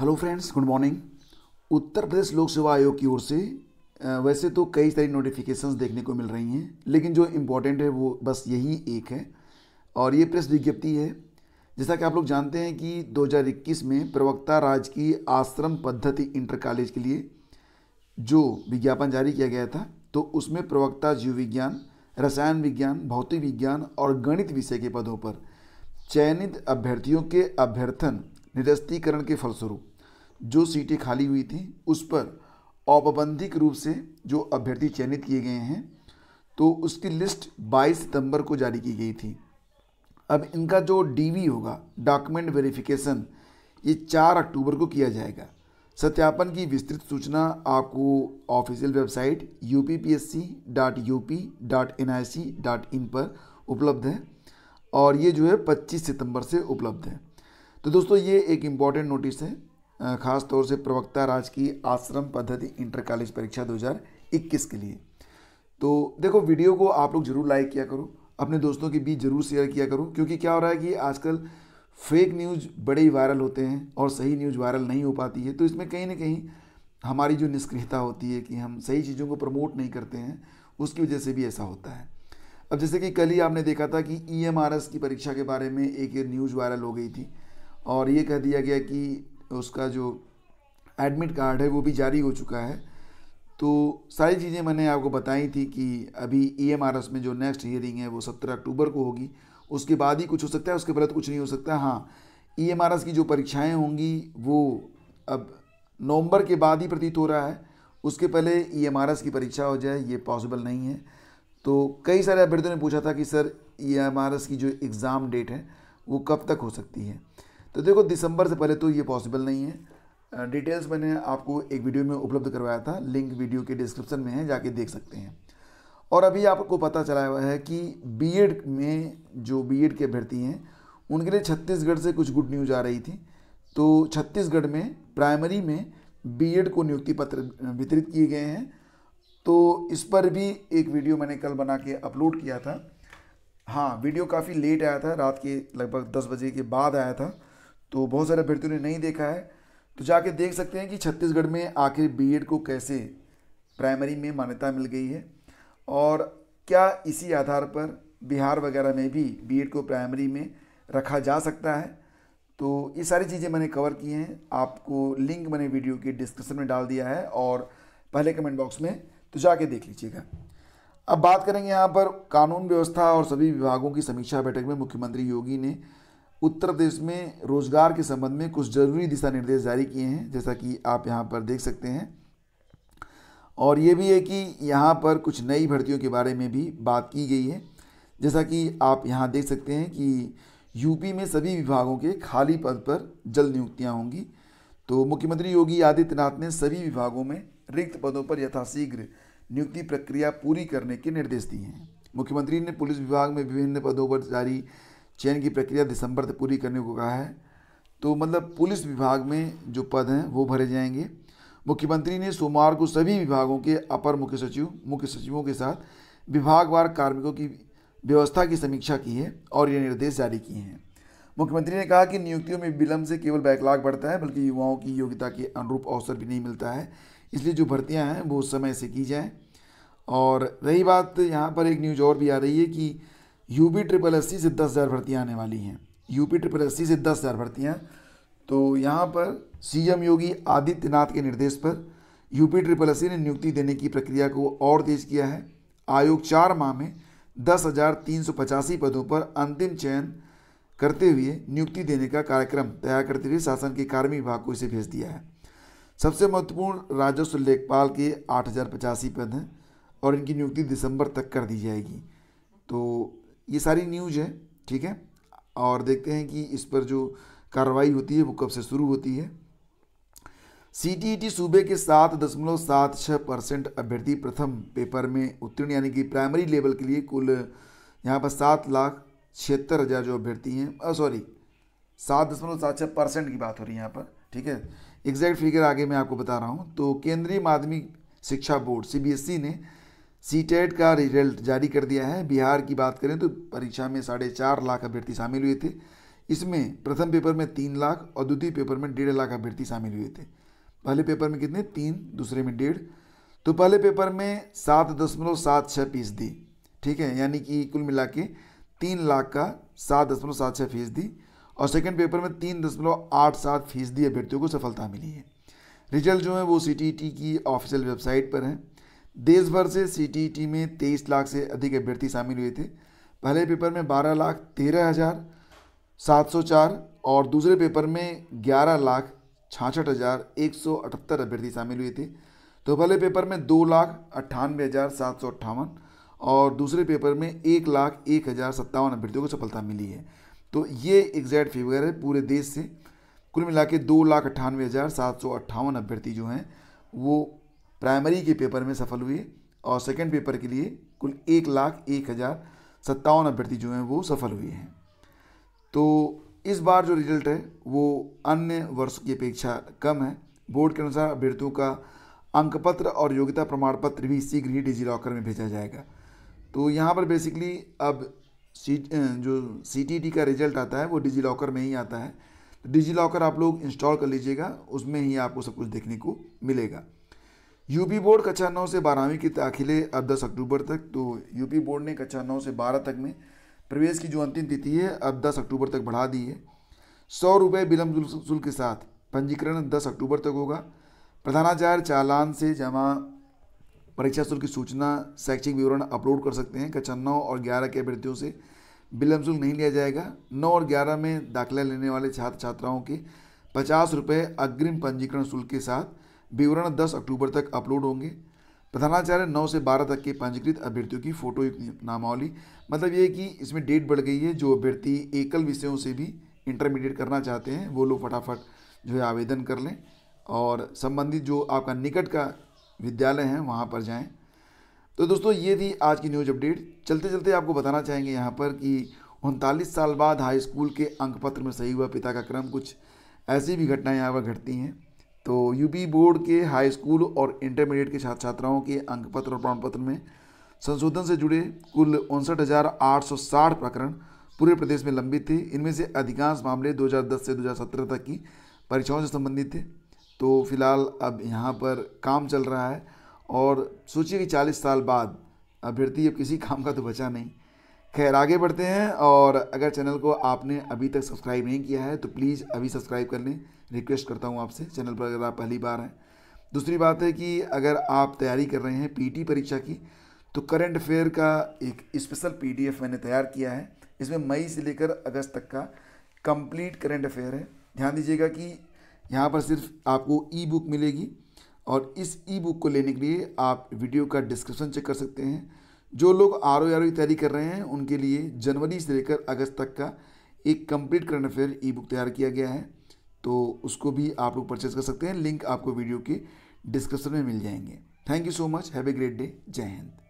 hello friends good morning Uttar Pradesh Lok Seva आयोग की ओर से वैसे तो कई सारी नोटिफिकेशंस देखने को मिल रही हैं लेकिन जो इम्पोर्टेंट है वो बस यही एक है और ये प्रेस विज्ञप्ति है जैसा कि आप लोग जानते हैं कि 2021 में प्रवक्ता राज की आश्रम पद्धति इंटर कॉलेज के लिए जो विज्ञापन जारी किया गया था तो उसमें प्रवक्ता जीव विज्ञान रसायन विज्ञान भौतिक विज्ञान और गणित विषय के पदों पर चयनित अभ्यर्थियों के अभ्यर्थन निरस्तीकरण के फलस्वरूप जो सीटें खाली हुई थी उस पर औपबंधिक रूप से जो अभ्यर्थी चयनित किए गए हैं तो उसकी लिस्ट 22 सितंबर को जारी की गई थी अब इनका जो डीवी होगा डॉक्यूमेंट वेरिफिकेशन ये 4 अक्टूबर को किया जाएगा सत्यापन की विस्तृत सूचना आपको official website U P P S C dot U P dot N I C dot in पर उपलब्ध है और ये जो है 25 सितंबर से उपलब्ध है तो दोस्तों ये एक इम्पॉर्टेंट नोटिस है खास तौर से प्रवक्ता राज की आश्रम पद्धति इंटर कॉलेज परीक्षा 2021 के लिए तो देखो वीडियो को आप लोग जरूर लाइक किया करो अपने दोस्तों के बीच जरूर शेयर किया करो क्योंकि क्या हो रहा है कि आजकल फेक न्यूज़ बड़े ही वायरल होते हैं और सही न्यूज़ वायरल नहीं हो पाती है तो इसमें कहीं ना कहीं हमारी जो निष्क्रियता होती है कि हम सही चीज़ों को प्रमोट नहीं करते हैं उसकी वजह से भी ऐसा होता है अब जैसे कि कल ही आपने देखा था कि ई e की परीक्षा के बारे में एक न्यूज़ वायरल हो गई थी और ये कह दिया गया कि उसका जो एडमिट कार्ड है वो भी जारी हो चुका है तो सारी चीज़ें मैंने आपको बताई थी कि अभी ई e में जो नेक्स्ट हियरिंग है वो सत्रह अक्टूबर को होगी उसके बाद ही कुछ हो सकता है उसके पहले तो कुछ नहीं हो सकता हाँ ई e की जो परीक्षाएँ होंगी वो अब नवंबर के बाद ही प्रतीत हो रहा है उसके पहले ई e की परीक्षा हो जाए ये पॉसिबल नहीं है तो कई सारे अभ्यर्थियों ने पूछा था कि सर ई की जो एग्ज़ाम डेट है वो कब तक हो सकती है तो देखो दिसंबर से पहले तो ये पॉसिबल नहीं है डिटेल्स मैंने आपको एक वीडियो में उपलब्ध करवाया था लिंक वीडियो के डिस्क्रिप्शन में है जाके देख सकते हैं और अभी आपको पता चला हुआ है कि बीएड में जो बीएड के अभ्यर्थी हैं उनके लिए छत्तीसगढ़ से कुछ गुड न्यूज़ आ रही थी तो छत्तीसगढ़ में प्राइमरी में बीएड को नियुक्ति पत्र वितरित किए गए हैं तो इस पर भी एक वीडियो मैंने कल बना के अपलोड किया था हाँ वीडियो काफ़ी लेट आया था रात के लगभग दस बजे के बाद आया था तो बहुत सारे अभ्यर्थियों ने नहीं देखा है तो जाके देख सकते हैं कि छत्तीसगढ़ में आखिर बी को कैसे प्राइमरी में मान्यता मिल गई है और क्या इसी आधार पर बिहार वगैरह में भी बी को प्राइमरी में रखा जा सकता है तो ये सारी चीज़ें मैंने कवर की हैं आपको लिंक मैंने वीडियो के डिस्क्रिप्शन में डाल दिया है और पहले कमेंट बॉक्स में तो जाके देख लीजिएगा अब बात करेंगे यहाँ पर कानून व्यवस्था और सभी विभागों की समीक्षा बैठक में मुख्यमंत्री योगी ने उत्तर प्रदेश में रोजगार के संबंध में कुछ जरूरी दिशा निर्देश जारी किए हैं जैसा कि आप यहाँ पर देख सकते हैं और ये भी है कि यहाँ पर कुछ नई भर्तियों के बारे में भी बात की गई है जैसा कि आप यहाँ देख सकते हैं कि यूपी में सभी विभागों के खाली पद पर जल्द नियुक्तियाँ होंगी तो मुख्यमंत्री योगी आदित्यनाथ ने सभी विभागों में रिक्त पदों पर यथाशीघ्र नियुक्ति प्रक्रिया पूरी करने के निर्देश दिए हैं मुख्यमंत्री ने पुलिस विभाग में विभिन्न पदों पर जारी चयन की प्रक्रिया दिसंबर तक पूरी करने को कहा है तो मतलब पुलिस विभाग में जो पद हैं वो भरे जाएंगे मुख्यमंत्री ने सोमवार को सभी विभागों के अपर मुख्य सचिव मुख्य सचिवों के साथ विभागवार कार्मिकों की व्यवस्था की समीक्षा की है और ये निर्देश जारी किए हैं मुख्यमंत्री ने कहा कि नियुक्तियों में विलंब से केवल बैकलाग बढ़ता है बल्कि युवाओं की योग्यता के अनुरूप अवसर भी नहीं मिलता है इसलिए जो भर्तियाँ हैं वो समय से की जाएँ और रही बात यहाँ पर एक न्यूज़ और भी आ रही है कि यूपी ट्रिपल एस सी से दस हज़ार भर्तियाँ आने वाली हैं यूपी ट्रिपल एस सी से दस हज़ार भर्तियाँ तो यहाँ पर सीएम योगी आदित्यनाथ के निर्देश पर यूपी ट्रिपल एस ने नियुक्ति देने की प्रक्रिया को और तेज किया है आयोग चार माह में दस हज़ार तीन सौ पचासी पदों पर अंतिम चयन करते हुए नियुक्ति देने का कार्यक्रम तैयार करते हुए शासन के कार्मिक विभाग को इसे भेज दिया है सबसे महत्वपूर्ण राजस्व लेखपाल के आठ हज़ार पचासी पद हैं और इनकी नियुक्ति दिसंबर तक कर दी जाएगी तो ये सारी न्यूज है ठीक है और देखते हैं कि इस पर जो कार्रवाई होती है वो कब से शुरू होती है सी e सूबे के सात दशमलव सात छः परसेंट अभ्यर्थी प्रथम पेपर में उत्तीर्ण यानी कि प्राइमरी लेवल के लिए कुल यहाँ पर सात लाख छिहत्तर हज़ार जो अभ्यर्थी हैं सॉरी सात दशमलव सात छः परसेंट की बात हो रही है यहाँ पर ठीक है एग्जैक्ट फिगर आगे मैं आपको बता रहा हूँ तो Kendriya Madhyamik Shiksha board C e ने टेट e का रिजल्ट जारी कर दिया है बिहार की बात करें तो परीक्षा में साढ़े चार लाख अभ्यर्थी शामिल हुए थे इसमें प्रथम पेपर में तीन लाख और द्वितीय पेपर में डेढ़ लाख अभ्यर्थी शामिल हुए थे पहले पेपर में कितने तीन दूसरे में डेढ़ तो पहले पेपर में सात दशमलव सात छः फीसदी ठीक है यानी कि कुल मिला के तीन लाख का सात दशमलव सात छः फीसदी और सेकेंड पेपर में तीन दशमलव आठ सात फीसदी अभ्यर्थियों को सफलता मिली है रिजल्ट जो है वो सी e की ऑफिशियल वेबसाइट पर है देश भर से सी e में तेईस लाख से अधिक अभ्यर्थी शामिल हुए थे पहले पेपर में बारह लाख तेरह हज़ार सात सौ चार और दूसरे पेपर में ग्यारह लाख छाछठ हज़ार एक सौ अठहत्तर अभ्यर्थी शामिल हुए थे तो पहले पेपर में दो लाख अट्ठानवे हज़ार सात सौ अट्ठावन और दूसरे पेपर में एक लाख एक हज़ार सत्तावन अभ्यर्थियों को सफलता मिली है तो ये एग्जैक्ट फिगर है पूरे देश से कुल मिला के दो लाख अट्ठानवे हज़ार सात सौ अट्ठावन अभ्यर्थी जो हैं वो प्राइमरी के पेपर में सफल हुए और सेकेंड पेपर के लिए कुल एक लाख एक हज़ार सत्तावन अभ्यर्थी जो हैं वो सफल हुए हैं तो इस बार जो रिजल्ट है वो अन्य वर्ष की अपेक्षा कम है बोर्ड के अनुसार अभ्यर्थियों का अंक पत्र और योग्यता प्रमाण पत्र भी शीघ्र ही डिजी लॉकर में भेजा जाएगा तो यहाँ पर बेसिकली अब सी जो सी का रिजल्ट आता है वो डिजी लॉकर में ही आता है तो डिजी लॉकर आप लोग इंस्टॉल कर लीजिएगा उसमें ही आपको सब कुछ देखने को मिलेगा यूपी बोर्ड कक्षा नौ से बारहवीं की दाखिले अब दस अक्टूबर तक तो यूपी बोर्ड ने कक्षा नौ से बारह तक में प्रवेश की जो अंतिम तिथि है अब दस अक्टूबर तक बढ़ा दी है सौ रुपये विलम्ब शुल्क के साथ पंजीकरण दस अक्टूबर तक होगा प्रधानाचार्य चालान से जमा परीक्षा शुल्क की सूचना शैक्षिक विवरण अपलोड कर सकते हैं कक्षा नौ और ग्यारह के अभ्यर्थियों से विलम्ब शुल्क नहीं लिया जाएगा नौ और ग्यारह में दाखिला लेने वाले छात्र छात्राओं के पचास रुपये अग्रिम पंजीकरण शुल्क के साथ विवरण 10 अक्टूबर तक अपलोड होंगे प्रधानाचार्य 9 से 12 तक के पंजीकृत अभ्यर्थियों की फोटो नामावली मतलब ये कि इसमें डेट बढ़ गई है जो अभ्यर्थी एकल विषयों से भी इंटरमीडिएट करना चाहते हैं वो लोग फटाफट जो है आवेदन कर लें और संबंधित जो आपका निकट का विद्यालय है वहाँ पर जाएँ तो दोस्तों ये थी आज की न्यूज अपडेट चलते चलते आपको बताना चाहेंगे यहाँ पर कि उनतालीस साल बाद हाई स्कूल के अंक पत्र में सही हुआ पिता का क्रम कुछ ऐसी भी घटनाएं यहाँ पर घटती हैं तो यूपी बोर्ड के हाई स्कूल और इंटरमीडिएट के छात्र छात्राओं के अंक पत्र और प्रमाण पत्र में संशोधन से जुड़े कुल उनसठ प्रकरण पूरे प्रदेश में लंबित थे इनमें से अधिकांश मामले 2010 से 2017 तक की परीक्षाओं से संबंधित थे तो फिलहाल अब यहाँ पर काम चल रहा है और सोचिए कि 40 साल बाद अभ्यर्थी अब किसी काम का तो बचा नहीं खैर आगे बढ़ते हैं और अगर चैनल को आपने अभी तक सब्सक्राइब नहीं किया है तो प्लीज़ अभी सब्सक्राइब कर लें रिक्वेस्ट करता हूँ आपसे चैनल पर अगर आप पहली बार हैं दूसरी बात है कि अगर आप तैयारी कर रहे हैं पीटी परीक्षा की तो करंट अफेयर का एक स्पेशल पीडीएफ मैंने तैयार किया है इसमें मई से लेकर अगस्त तक का कंप्लीट करंट अफेयर है ध्यान दीजिएगा कि यहाँ पर सिर्फ आपको ई बुक मिलेगी और इस ई बुक को लेने के लिए आप वीडियो का डिस्क्रिप्शन चेक कर सकते हैं जो लोग आर ओ आर की तैयारी कर रहे हैं उनके लिए जनवरी से लेकर अगस्त तक का एक complete current affair e book तैयार किया गया है तो उसको भी आप लोग परचेज कर सकते हैं लिंक आपको वीडियो के डिस्क्रिप्शन में मिल जाएंगे thank you so much have a great day जय हिंद